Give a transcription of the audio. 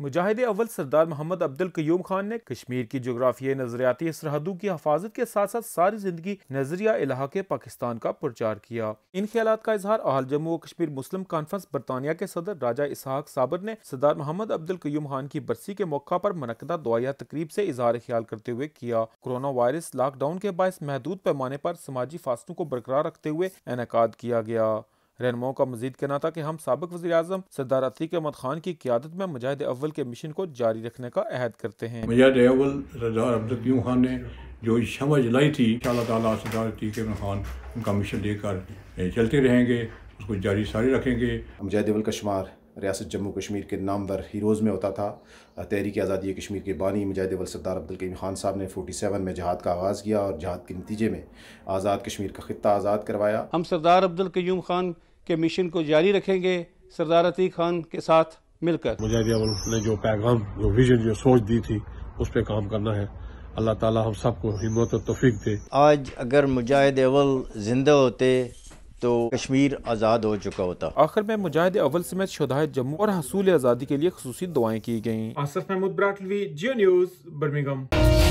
मुजाहिद अव्वल सरदार मोहम्मद अब्दुल क्यूम खान ने कश्मीर की जोग्राफिया नजरियाती सरहदों की हफाजत के साथ साथ सारी जिंदगी नजरिया इलाहा पाकिस्तान का प्रचार किया इन ख्याल का इजहार हाल जम्मू व कश्मीर मुस्लिम कॉन्फ्रेंस बरतानिया के सदर राजा इसहाक साबर ने सरदार मोहम्मद अब्दुल क्यूम खान की बरसी के मौका पर मनकदा दुआया तकरीब से इजहार ख्याल करते हुए किया कोरोना वायरस लॉकडाउन के बायस महदूद पैमाने पर समाजी फासलों को बरकरार रखते हुए इनका किया गया रहनुमाओं का मजीद कहना था कि हम सबक वजी अजम सरदार अतीक अहमद खान की क्यादत में मुजाहिद अव्वल के मिशन को जारी रखने का अहद करते हैं मुजाहिद अव्वल सरदार अब्दुल खान ने जो शमा जलाई थी सरदार अतीक अहमद खान उनका मिशन लेकर चलते रहेंगे उसको जारी सारी रखेंगे मुजाहिद अव्वल का शुमार रियासत जम्मू कश्मीर के नामवर हीरोज़ में होता था तहरीक आज़ादी कश्मीर के बानी मुजाहिद अवल सरदार अब्दुल करीम खान साहब ने फोर्टी सेवन में जहाद का आगाज़ किया और जहाद के नतीजे में आज़ाद कश्मीर का खत्ता आज़ाद करवाया हम सरदार अब्दुल कयूम खान के मिशन को जारी रखेंगे सरदार अतीक खान के साथ मिलकर मुजाहिदीन ने जो पैगाम जो विजन जो सोच दी थी उस पर काम करना है अल्लाह ताला हम सबको हिम्मत और तोफीक दे आज अगर मुजाहिद अवल जिंदा होते तो कश्मीर आज़ाद हो चुका होता आखिर में मुजाहिद अवल समेत शुदाय जम्मू और हसूल आज़ादी के लिए खसूसी दुआएं की गयी आसफ महमूद बराटलवी जियो न्यूज़ बर्मिंग